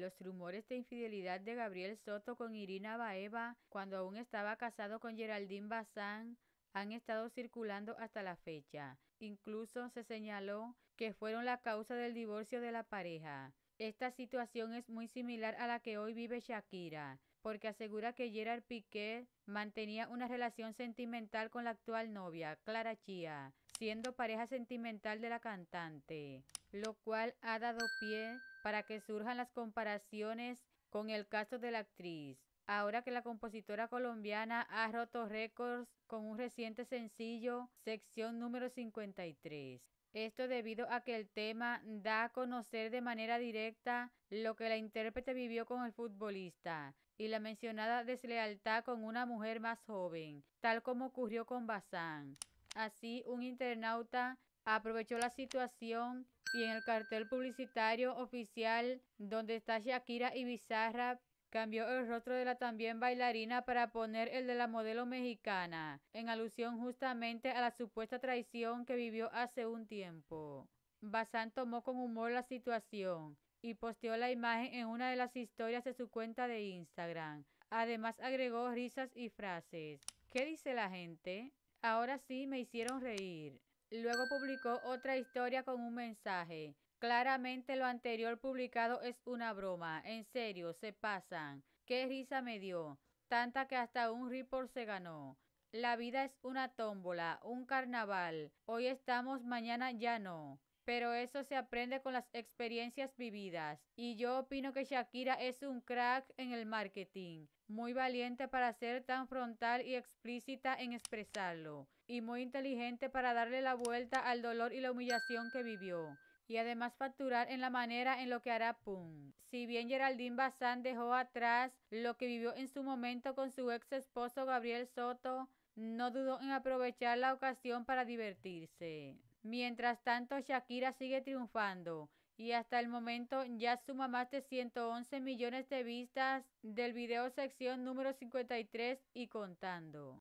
los rumores de infidelidad de Gabriel Soto con Irina Baeva cuando aún estaba casado con Geraldine Bazán han estado circulando hasta la fecha. Incluso se señaló que fueron la causa del divorcio de la pareja. Esta situación es muy similar a la que hoy vive Shakira, porque asegura que Gerard Piqué mantenía una relación sentimental con la actual novia, Clara Chia, siendo pareja sentimental de la cantante lo cual ha dado pie para que surjan las comparaciones con el caso de la actriz. Ahora que la compositora colombiana ha roto récords con un reciente sencillo, sección número 53. Esto debido a que el tema da a conocer de manera directa lo que la intérprete vivió con el futbolista y la mencionada deslealtad con una mujer más joven, tal como ocurrió con Bazán. Así, un internauta aprovechó la situación y en el cartel publicitario oficial donde está Shakira y Bizarra cambió el rostro de la también bailarina para poner el de la modelo mexicana, en alusión justamente a la supuesta traición que vivió hace un tiempo. Bazán tomó con humor la situación y posteó la imagen en una de las historias de su cuenta de Instagram. Además agregó risas y frases. ¿Qué dice la gente? Ahora sí me hicieron reír. Luego publicó otra historia con un mensaje. Claramente lo anterior publicado es una broma. En serio, se pasan. Qué risa me dio. Tanta que hasta un report se ganó. La vida es una tómbola, un carnaval. Hoy estamos, mañana ya no pero eso se aprende con las experiencias vividas. Y yo opino que Shakira es un crack en el marketing, muy valiente para ser tan frontal y explícita en expresarlo, y muy inteligente para darle la vuelta al dolor y la humillación que vivió y además facturar en la manera en lo que hará Pum. Si bien Geraldine Bazán dejó atrás lo que vivió en su momento con su ex esposo Gabriel Soto, no dudó en aprovechar la ocasión para divertirse. Mientras tanto, Shakira sigue triunfando y hasta el momento ya suma más de 111 millones de vistas del video sección número 53 y contando.